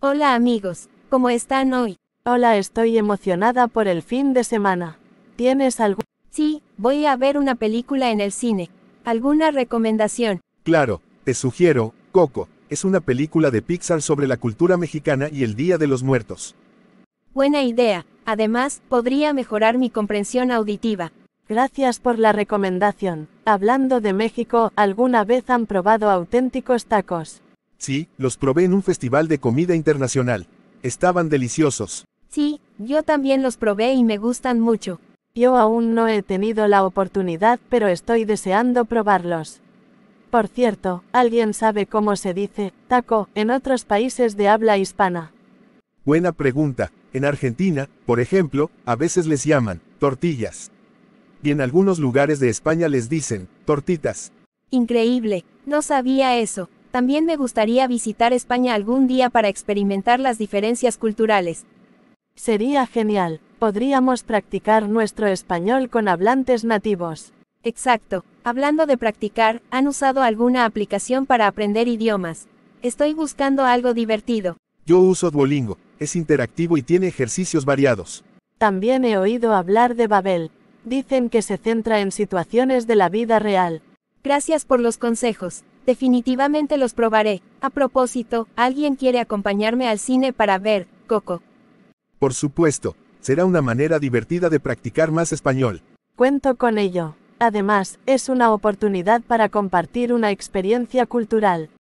Hola amigos, ¿cómo están hoy? Hola, estoy emocionada por el fin de semana. ¿Tienes algo? Sí, voy a ver una película en el cine. ¿Alguna recomendación? Claro, te sugiero, Coco, es una película de Pixar sobre la cultura mexicana y el Día de los Muertos. Buena idea, además, podría mejorar mi comprensión auditiva. Gracias por la recomendación. Hablando de México, ¿alguna vez han probado auténticos tacos? Sí, los probé en un festival de comida internacional. Estaban deliciosos. Sí, yo también los probé y me gustan mucho. Yo aún no he tenido la oportunidad, pero estoy deseando probarlos. Por cierto, ¿alguien sabe cómo se dice taco en otros países de habla hispana? Buena pregunta. En Argentina, por ejemplo, a veces les llaman tortillas. Y en algunos lugares de España les dicen tortitas. Increíble, no sabía eso. También me gustaría visitar España algún día para experimentar las diferencias culturales. Sería genial, podríamos practicar nuestro español con hablantes nativos. Exacto, hablando de practicar, ¿han usado alguna aplicación para aprender idiomas? Estoy buscando algo divertido. Yo uso Duolingo, es interactivo y tiene ejercicios variados. También he oído hablar de Babel. Dicen que se centra en situaciones de la vida real. Gracias por los consejos. Definitivamente los probaré. A propósito, ¿alguien quiere acompañarme al cine para ver, Coco? Por supuesto, será una manera divertida de practicar más español. Cuento con ello. Además, es una oportunidad para compartir una experiencia cultural.